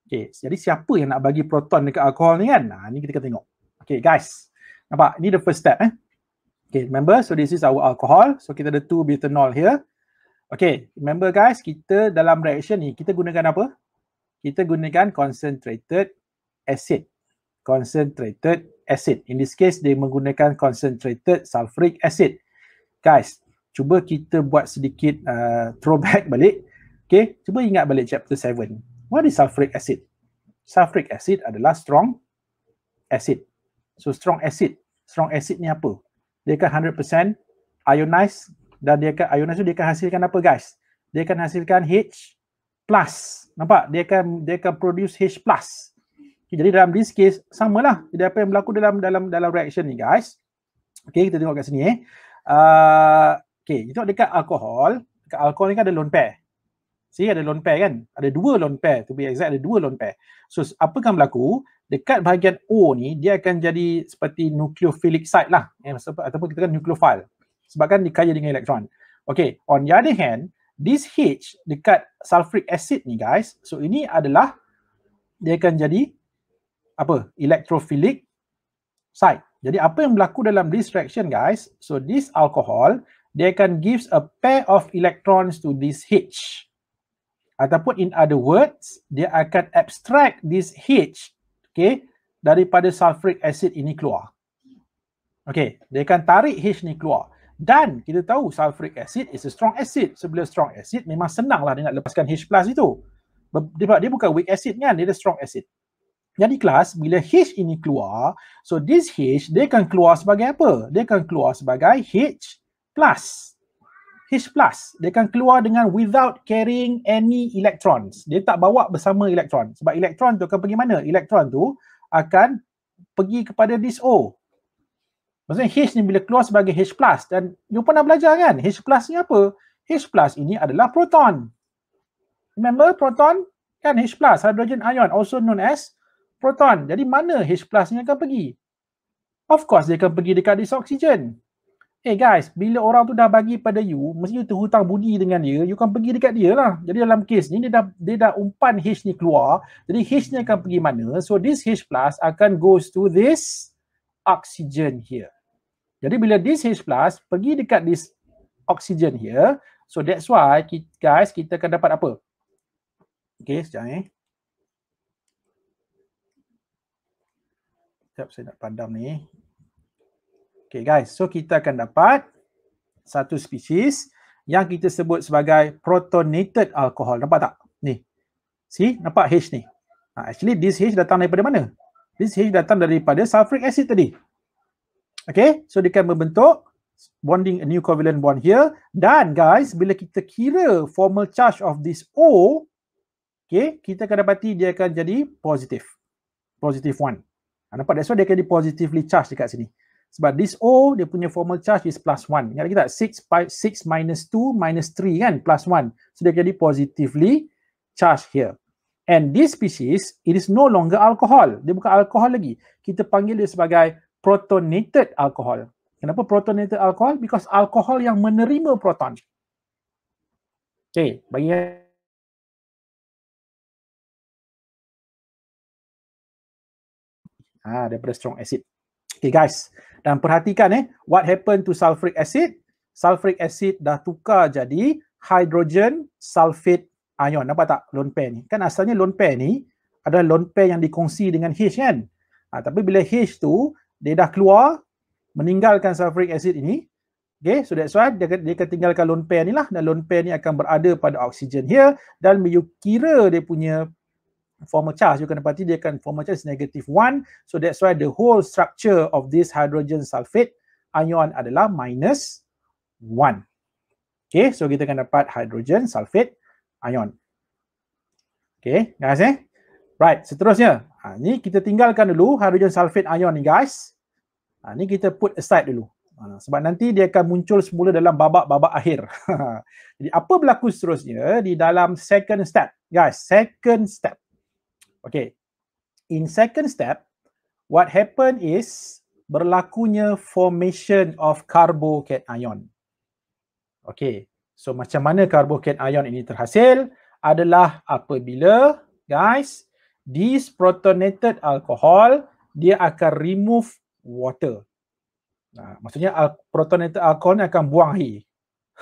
Okay, jadi siapa yang nak bagi proton dekat alkohol ni kan? Nah, ha, ni kita kena tengok. Okay, guys. Nampak? Ini the first step eh. Okay, remember? So, this is our alcohol. So, kita ada two butanol here. Okay, remember guys, kita dalam reaction ni, kita gunakan apa? kita gunakan concentrated acid. Concentrated acid. In this case, dia menggunakan concentrated sulfuric acid. Guys, cuba kita buat sedikit uh, throwback balik. Okay, cuba ingat balik chapter 7. What is sulfuric acid? Sulfuric acid adalah strong acid. So strong acid. Strong acid ni apa? Dia akan 100% ionize dan dia akan ionize tu dia akan hasilkan apa guys? Dia akan hasilkan H plus. Nampak? Dia akan dia akan produce H+. Okay, jadi dalam this case samalah. Jadi apa yang berlaku dalam dalam dalam reaction ni guys. Okay, kita tengok kat sini eh. Uh, okay, kita tengok dekat alkohol. Dekat alkohol ni kan ada lone pair. See, ada lone pair kan? Ada dua lone pair. To be exact, ada dua lone pair. So, apa yang berlaku? Dekat bahagian O ni, dia akan jadi seperti nucleophilic site lah. Eh, ataupun kita kan nucleophile. Sebab kan dia kaya dengan elektron. Okay, on the other hand, this H dekat sulfuric acid ni guys so ini adalah dia akan jadi apa electrophilic side jadi apa yang berlaku dalam this reaction guys so this alcohol dia akan gives a pair of electrons to this H ataupun in other words dia akan abstract this H okay daripada sulfuric acid ini keluar okay dia akan tarik H ni keluar dan kita tahu sulfuric acid is a strong acid. So strong acid memang senanglah dia nak lepaskan H plus itu. Dia, dia bukan weak acid kan, dia ada strong acid. Jadi kelas, bila H ini keluar, so this H, dia akan keluar sebagai apa? Dia akan keluar sebagai H plus. H plus. Dia akan keluar dengan without carrying any electrons. Dia tak bawa bersama elektron. Sebab elektron tu akan pergi mana? Elektron tu akan pergi kepada this O. Maksudnya H ni bila keluar sebagai H plus dan you pernah belajar kan H plus ni apa? H plus ini adalah proton. Remember proton kan H plus hydrogen ion also known as proton. Jadi mana H plus ni akan pergi? Of course dia akan pergi dekat this oxygen. Hey eh, guys, bila orang tu dah bagi pada you, mesti you terhutang budi dengan dia, you akan pergi dekat dia lah. Jadi dalam case ni, dia dah, dia dah umpan H ni keluar, jadi H ni akan pergi mana? So this H plus akan goes to this oxygen here. Jadi bila this H plus pergi dekat this oxygen here, so that's why guys kita akan dapat apa? Okay, sekejap eh. Sekejap saya nak padam ni. Okay guys, so kita akan dapat satu species yang kita sebut sebagai protonated alcohol. Nampak tak? Ni. See, nampak H ni. Ha, actually this H datang daripada mana? This H datang daripada sulfuric acid tadi. Okay, so dia akan membentuk bonding a new covalent bond here. Dan guys, bila kita kira formal charge of this O, okay, kita akan dapati dia akan jadi positif, positif one. Ha, nampak? That's why dia akan jadi positively charged dekat sini. Sebab this O, dia punya formal charge is plus one. Ingat lagi tak? 6, 6 minus two minus three kan? Plus one. So dia akan jadi positively charged here. And this species, it is no longer alcohol. Dia bukan alcohol lagi. Kita panggil dia sebagai protonated alcohol. Kenapa protonated alcohol? Because alcohol yang menerima proton. Okay, bagi ah daripada strong acid. Okay guys, dan perhatikan eh what happened to sulfuric acid? Sulfuric acid dah tukar jadi hydrogen sulfate ion. Nampak tak lone pair ni? Kan asalnya lone pair ni adalah lone pair yang dikongsi dengan H kan? Ha, tapi bila H tu dia dah keluar meninggalkan sulfuric acid ini okay so that's why dia, dia akan tinggalkan lone pair ni lah dan lone pair ni akan berada pada oksigen here dan you kira dia punya formal charge you kena pati dia akan formal charge negative one. so that's why the whole structure of this hydrogen sulfate ion adalah minus one. okay so kita akan dapat hydrogen sulfate ion okay guys eh right seterusnya Ha, ni kita tinggalkan dulu hydrogen sulfate ion ni guys. Ha, ni kita put aside dulu. Ha, sebab nanti dia akan muncul semula dalam babak-babak akhir. Jadi apa berlaku seterusnya di dalam second step? Guys, second step. Okay. In second step, what happen is berlakunya formation of carbocation. Okay. So macam mana carbocation ini terhasil? Adalah apabila guys this protonated alcohol dia akan remove water. Nah, ha, maksudnya al- protonated alcohol ni akan buang air.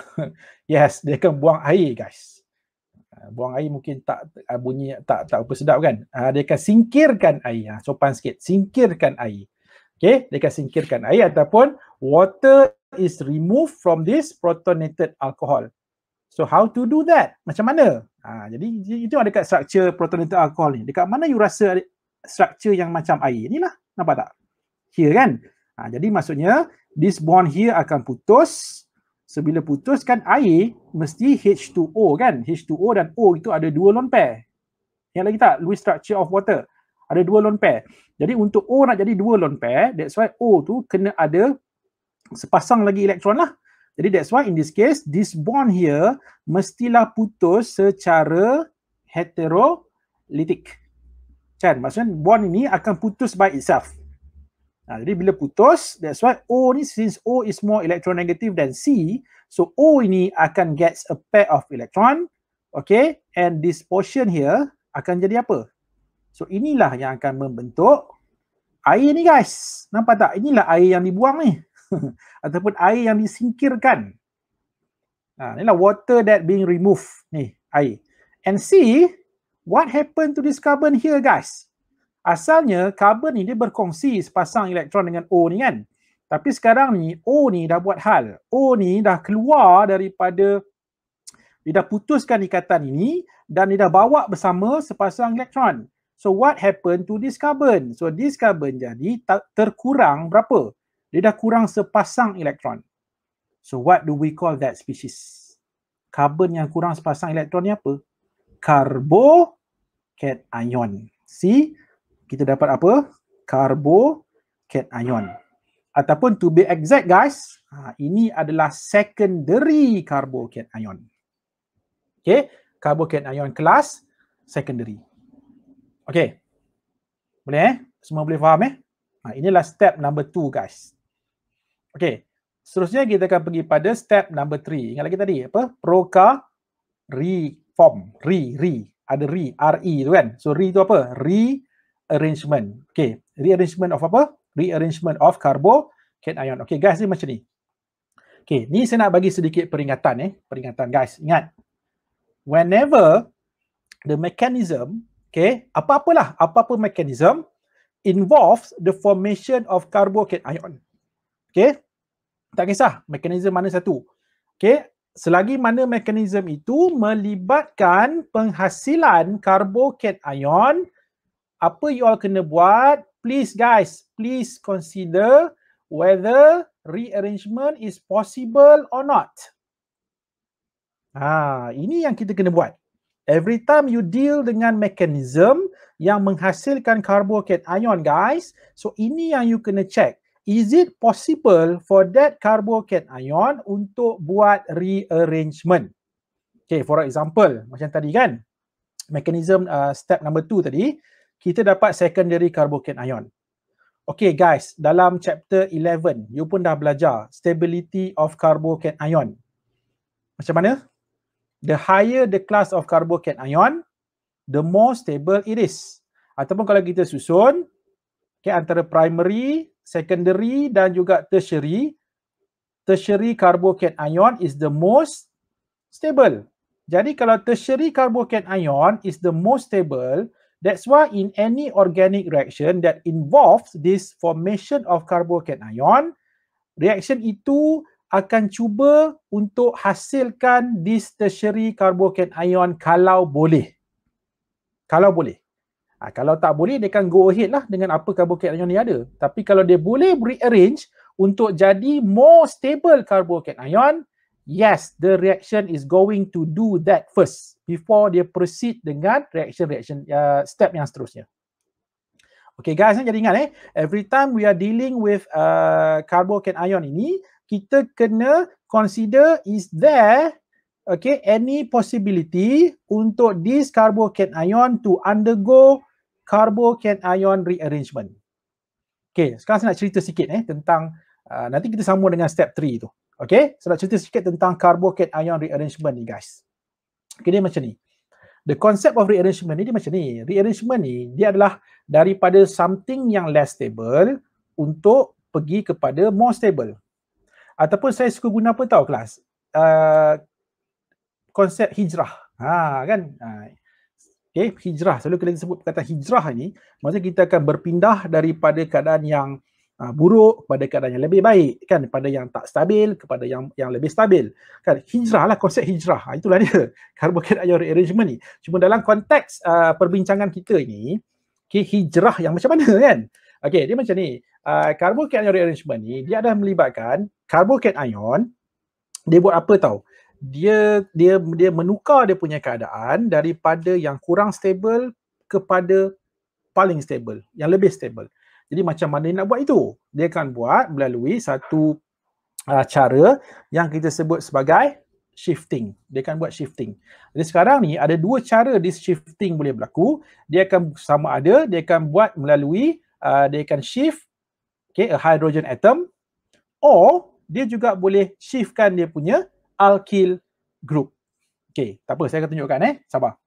yes, dia akan buang air guys. Ha, buang air mungkin tak ah, bunyi tak tak apa sedap kan. Ha, dia akan singkirkan air. sopan sikit. Singkirkan air. Okay, dia akan singkirkan air ataupun water is removed from this protonated alcohol. So how to do that? Macam mana? Ha, jadi itu ada dekat structure protonated alcohol ni. Dekat mana you rasa struktur yang macam air? lah. Nampak tak? Here kan? Ha, jadi maksudnya this bond here akan putus. So bila putus kan air mesti H2O kan? H2O dan O itu ada dua lone pair. Yang lagi tak? Lewis structure of water. Ada dua lone pair. Jadi untuk O nak jadi dua lone pair, that's why O tu kena ada sepasang lagi elektron lah. Jadi that's why in this case, this bond here mestilah putus secara heterolitik. Kan? Maksudnya bond ini akan putus by itself. Nah, jadi bila putus, that's why O ni since O is more electronegative than C, so O ini akan gets a pair of electron, okay? And this portion here akan jadi apa? So inilah yang akan membentuk air ni guys. Nampak tak? Inilah air yang dibuang ni. ataupun air yang disingkirkan. Ha, lah water that being removed. Ni, air. And see what happened to this carbon here guys. Asalnya carbon ni dia berkongsi sepasang elektron dengan O ni kan. Tapi sekarang ni O ni dah buat hal. O ni dah keluar daripada dia dah putuskan ikatan ini dan dia dah bawa bersama sepasang elektron. So what happened to this carbon? So this carbon jadi terkurang berapa? dia dah kurang sepasang elektron. So what do we call that species? Karbon yang kurang sepasang elektron ni apa? Karbo cation. See? Kita dapat apa? Karbo cation. Ataupun to be exact guys, ha, ini adalah secondary karbo cation. Okay? Karbo cation kelas secondary. Okay? Boleh eh? Semua boleh faham eh? Ha, inilah step number two guys. Okey. Seterusnya kita akan pergi pada step number three. Ingat lagi tadi apa? Proka reform. Re, re. Ada re, R-E tu kan? So re tu apa? Rearrangement. Okey. Rearrangement of apa? Rearrangement of carbo cation. Okey guys ni macam ni. Okey. Ni saya nak bagi sedikit peringatan eh. Peringatan guys. Ingat. Whenever the mechanism, okey, apa-apalah, apa-apa mechanism involves the formation of carbocation, cation. Okey tak kisah mekanisme mana satu. Okay, selagi mana mekanisme itu melibatkan penghasilan karbokation, apa you all kena buat, please guys, please consider whether rearrangement is possible or not. Ha, ini yang kita kena buat. Every time you deal dengan mekanisme yang menghasilkan karbokation, guys, so ini yang you kena check is it possible for that carbocation untuk buat rearrangement? Okay, for example, macam tadi kan, mechanism uh, step number two tadi, kita dapat secondary carbocation. Okay guys, dalam chapter 11, you pun dah belajar stability of carbocation. Macam mana? The higher the class of carbocation, the more stable it is. Ataupun kalau kita susun, okay, antara primary, secondary dan juga tertiary, tertiary carbocation is the most stable. Jadi kalau tertiary carbocation is the most stable, that's why in any organic reaction that involves this formation of carbocation, reaction itu akan cuba untuk hasilkan this tertiary carbocation kalau boleh. Kalau boleh. Ha, kalau tak boleh, dia akan go ahead lah dengan apa carbocation ion dia ada. Tapi kalau dia boleh rearrange untuk jadi more stable carbocation ion, ha, yes, the reaction is going to do that first before dia proceed dengan reaction-reaction uh, ya, step yang seterusnya. Okay guys, eh, jadi ingat eh, every time we are dealing with uh, carbocation ion ini, kita kena consider is there okay, any possibility untuk this carbocation ion to undergo carbocation rearrangement. Okay, sekarang saya nak cerita sikit eh tentang uh, nanti kita sambung dengan step 3 tu. Okay, saya nak cerita sikit tentang carbocation rearrangement ni guys. Okay, dia macam ni. The concept of rearrangement ni dia macam ni. Rearrangement ni dia adalah daripada something yang less stable untuk pergi kepada more stable. Ataupun saya suka guna apa tau kelas? Uh, konsep hijrah. Ha kan? Uh, Okay, eh, hijrah. Selalu kita sebut kata hijrah ni, maksudnya kita akan berpindah daripada keadaan yang uh, buruk kepada keadaan yang lebih baik. Kan, pada yang tak stabil kepada yang yang lebih stabil. Kan, hijrah lah konsep hijrah. Ah, itulah dia. Carbohydrate rearrangement ni. Cuma dalam konteks uh, perbincangan kita ni, okay, hijrah yang macam mana kan? Okay, dia macam ni. Uh, carbohydrate rearrangement ni, dia ada melibatkan carbohydrate ion, dia buat apa tau? dia dia dia menukar dia punya keadaan daripada yang kurang stable kepada paling stable yang lebih stable jadi macam mana dia nak buat itu dia akan buat melalui satu uh, cara yang kita sebut sebagai shifting dia akan buat shifting jadi sekarang ni ada dua cara this shifting boleh berlaku dia akan sama ada dia akan buat melalui uh, dia akan shift okay a hydrogen atom or dia juga boleh shiftkan dia punya Alkil Group. Okey, tak apa saya akan tunjukkan eh. Sabar.